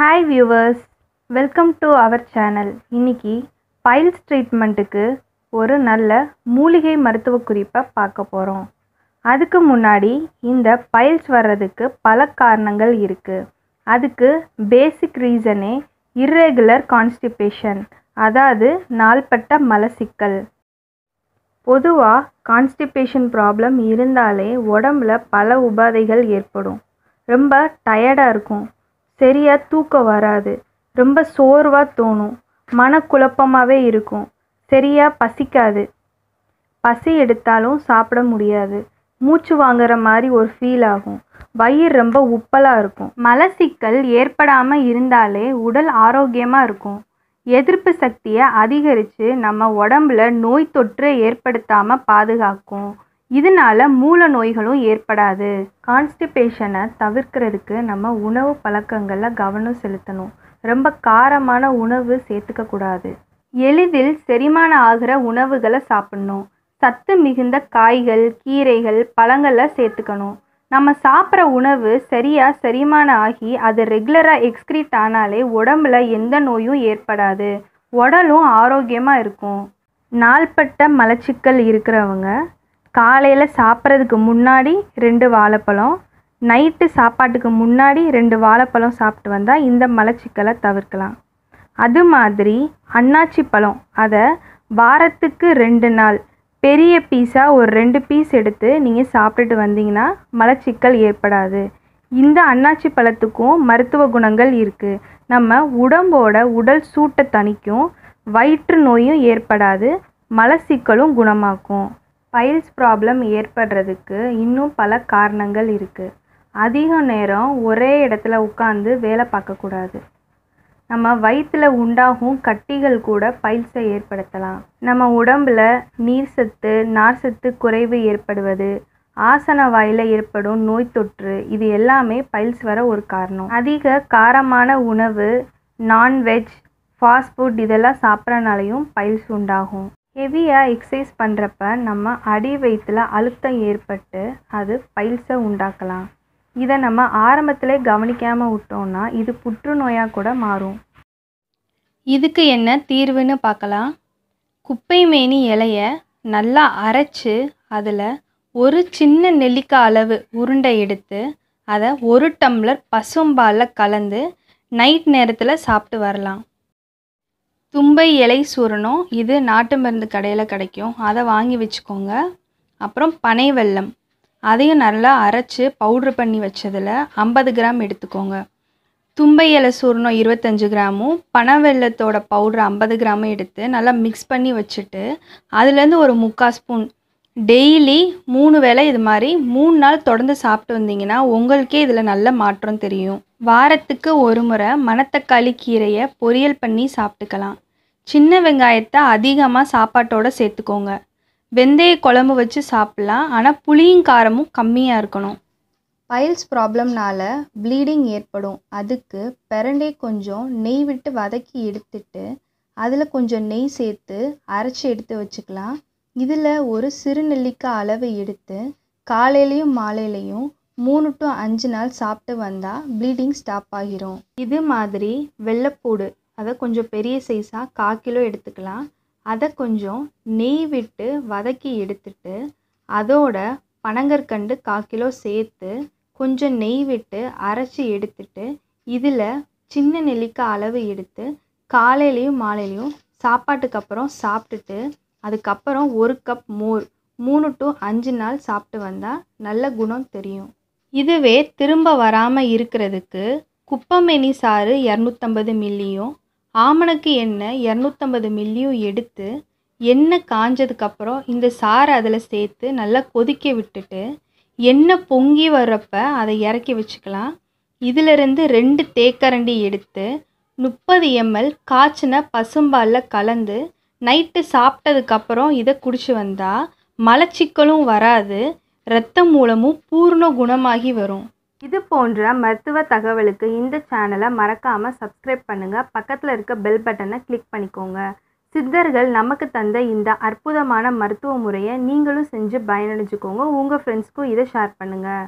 hi viewers welcome to our channel இன்னைக்கு piles ட்ரீட்மெண்ட்டுக்கு ஒரு நல்ல மூலிகை மருத்துவ குறிப்பை பார்க்க போகிறோம் அதுக்கு முன்னாடி இந்த பைல்ஸ் வர்றதுக்கு பல காரணங்கள் இருக்குது அதுக்கு பேசிக் ரீசனே இர்ரெகுலர் கான்ஸ்டிபேஷன் அதாவது நாள்பட்ட மலசிக்கல் பொதுவாக கான்ஸ்டிபேஷன் ப்ராப்ளம் இருந்தாலே உடம்புல பல உபாதைகள் ஏற்படும் ரொம்ப டயர்டாக இருக்கும் சரியாக தூக்கம் வராது ரொம்ப சோர்வாக தோணும் மனக்குழப்பமாகவே இருக்கும் சரியாக பசிக்காது பசி எடுத்தாலும் சாப்பிட முடியாது மூச்சு வாங்குற மாதிரி ஒரு ஃபீல் ஆகும் வயிறு ரொம்ப உப்பலாக இருக்கும் மலச்சிக்கல் ஏற்படாமல் இருந்தாலே உடல் ஆரோக்கியமாக இருக்கும் எதிர்ப்பு சக்தியை அதிகரித்து நம்ம உடம்புல நோய் தொற்று ஏற்படுத்தாமல் பாதுகாக்கும் இதனால் மூல நோய்களும் ஏற்படாது கான்ஸ்டிபேஷனை தவிர்க்கிறதுக்கு நம்ம உணவு பழக்கங்களில் கவனம் செலுத்தணும் ரொம்ப காரமான உணவு சேர்த்துக்க கூடாது எளிதில் செரிமானம் ஆகிற உணவுகளை சாப்பிட்ணும் சத்து மிகுந்த காய்கள் கீரைகள் பழங்களை சேர்த்துக்கணும் நம்ம சாப்பிட்ற உணவு சரியாக செரிமானம் ஆகி அது ரெகுலராக எக்ஸ்கிரீட் ஆனாலே உடம்புல எந்த நோயும் ஏற்படாது உடலும் ஆரோக்கியமாக இருக்கும் நாள்பட்ட மலச்சிக்கல் இருக்கிறவங்க காலையில் சாப்பிட்றதுக்கு முன்னாடி ரெண்டு வாழைப்பழம் நைட்டு சாப்பாட்டுக்கு முன்னாடி ரெண்டு வாழைப்பழம் சாப்பிட்டு வந்தால் இந்த மலச்சிக்கலை தவிர்க்கலாம் அது மாதிரி அன்னாச்சி பழம் அதை வாரத்துக்கு ரெண்டு நாள் பெரிய பீஸாக ஒரு ரெண்டு பீஸ் எடுத்து நீங்கள் சாப்பிட்டுட்டு வந்தீங்கன்னா மலச்சிக்கல் ஏற்படாது இந்த அன்னாச்சி பழத்துக்கும் மருத்துவ குணங்கள் இருக்குது நம்ம உடம்போட உடல் சூட்டை தணிக்கும் வயிற்று நோயும் ஏற்படாது மலச்சிக்கலும் குணமாக்கும் பைல்ஸ் ப்ராப்ளம் ஏற்படுறதுக்கு இன்னும் பல காரணங்கள் இருக்குது அதிக நேரம் ஒரே இடத்துல உட்காந்து வேலை பார்க்கக்கூடாது நம்ம வயிற்றில் உண்டாகும் கட்டிகள் கூட பைல்ஸை ஏற்படுத்தலாம் நம்ம உடம்பில் நீர் சத்து நார் சத்து குறைவு ஏற்படுவது ஆசன வாயில் ஏற்படும் நோய் தொற்று இது எல்லாமே பைல்ஸ் வர ஒரு காரணம் அதிக காரமான உணவு நான்வெஜ் ஃபாஸ்ட் ஃபுட் இதெல்லாம் சாப்பிட்றனாலையும் பைல்ஸ் உண்டாகும் ஹெவியாக எக்ஸசைஸ் பண்ணுறப்ப நம்ம அடி வயிற்றுல அழுத்தம் ஏற்பட்டு அது பைல்ஸை உண்டாக்கலாம் இதை நம்ம ஆரம்பத்தில் கவனிக்காமல் விட்டோம்னா இது புற்றுநோயாக கூட மாறும் இதுக்கு என்ன தீர்வுன்னு பார்க்கலாம் குப்பை மேனி இலையை நல்லா அரைச்சி அதில் ஒரு சின்ன நெல்லிக்காய் அளவு உருண்டை எடுத்து அதை ஒரு டம்ளர் பசும்பாலில் கலந்து நைட் நேரத்தில் சாப்பிட்டு வரலாம் தும்பை இலை சூரணம் இது நாட்டு மருந்து கடையில் கிடைக்கும் அதை வாங்கி வச்சுக்கோங்க அப்புறம் பனை வெல்லம் அதையும் நல்லா அரைச்சி பவுட்ரு பண்ணி வச்சதில் ஐம்பது கிராம் எடுத்துக்கோங்க தும்பை இலை சூரணம் இருபத்தஞ்சு கிராமும் பனை வெள்ளத்தோட பவுட்ரு ஐம்பது கிராமும் எடுத்து நல்லா மிக்ஸ் பண்ணி வச்சுட்டு அதுலேருந்து ஒரு முக்கால் ஸ்பூன் டெய்லி மூணு வேளை இது மாதிரி மூணு நாள் தொடர்ந்து சாப்பிட்டு வந்தீங்கன்னா உங்களுக்கே இதில் நல்ல மாற்றம் தெரியும் வாரத்துக்கு ஒரு முறை மணத்தக்காளி கீரையை பொரியல் பண்ணி சாப்பிட்டுக்கலாம் சின்ன வெங்காயத்தை அதிகமாக சாப்பாட்டோடு சேர்த்துக்கோங்க வெந்தய குழம்பு வச்சு சாப்பிட்லாம் ஆனால் புளியும் காரமும் கம்மியாக இருக்கணும் பைல்ஸ் ப்ராப்ளம்னால ப்ளீடிங் ஏற்படும் அதுக்கு பெரண்டே கொஞ்சம் நெய் விட்டு வதக்கி எடுத்துட்டு அதில் கொஞ்சம் நெய் சேர்த்து அரைச்சி எடுத்து வச்சுக்கலாம் இதில் ஒரு சிறு நெல்லிக்காய் அளவு எடுத்து காலையிலையும் மாலையிலையும் மூணு டு அஞ்சு நாள் சாப்பிட்டு வந்தால் ப்ளீடிங் ஸ்டாப் ஆகிரும் இது மாதிரி வெள்ளைப்பூடு அதை கொஞ்சம் பெரிய சைஸாக கால் கிலோ எடுத்துக்கலாம் அதை கொஞ்சம் நெய் விட்டு வதக்கி எடுத்துட்டு அதோட பனங்கற்கண்டு கால் கிலோ சேர்த்து கொஞ்சம் நெய் விட்டு அரைச்சி எடுத்துட்டு இதில் சின்ன நெல்லிக்காய் அளவு எடுத்து காலையிலையும் மாலையிலையும் சாப்பாட்டுக்கு அப்புறம் சாப்பிட்டுட்டு அதுக்கப்புறம் ஒரு கப் மோர் மூணு டு அஞ்சு நாள் சாப்பிட்டு வந்தால் நல்ல குணம் தெரியும் இதுவே திரும்ப வராமல் இருக்கிறதுக்கு குப்பமேனி சாறு இரநூத்தம்பது மில்லியும் ஆமணக்கு எண்ணெய் இரநூத்தம்பது மில்லியும் எடுத்து எண்ணெய் காஞ்சதுக்கப்புறம் இந்த சாறு அதில் சேர்த்து நல்லா கொதிக்க விட்டுட்டு எண்ணெய் பொங்கி வர்றப்ப அதை இறக்கி வச்சுக்கலாம் இதிலிருந்து ரெண்டு தேக்கரண்டி எடுத்து முப்பது எம்எல் காய்ச்சின பசும்பாலில் கலந்து நைட்டு சாப்பிட்டதுக்கப்புறம் இதை குடித்து வந்தால் மலச்சிக்கலும் வராது இரத்த மூலமும் பூர்ண குணமாகி வரும் இது போன்ற மருத்துவ தகவலுக்கு இந்த சேனலை மறக்காமல் சப்ஸ்கிரைப் பண்ணுங்கள் பக்கத்தில் இருக்க பெல் பட்டனை கிளிக் பண்ணிக்கோங்க சித்தர்கள் நமக்கு தந்த இந்த அற்புதமான மருத்துவ முறையை நீங்களும் செஞ்சு பயனடைஞ்சுக்கோங்க உங்கள் ஃப்ரெண்ட்ஸ்க்கும் இதை ஷேர் பண்ணுங்கள்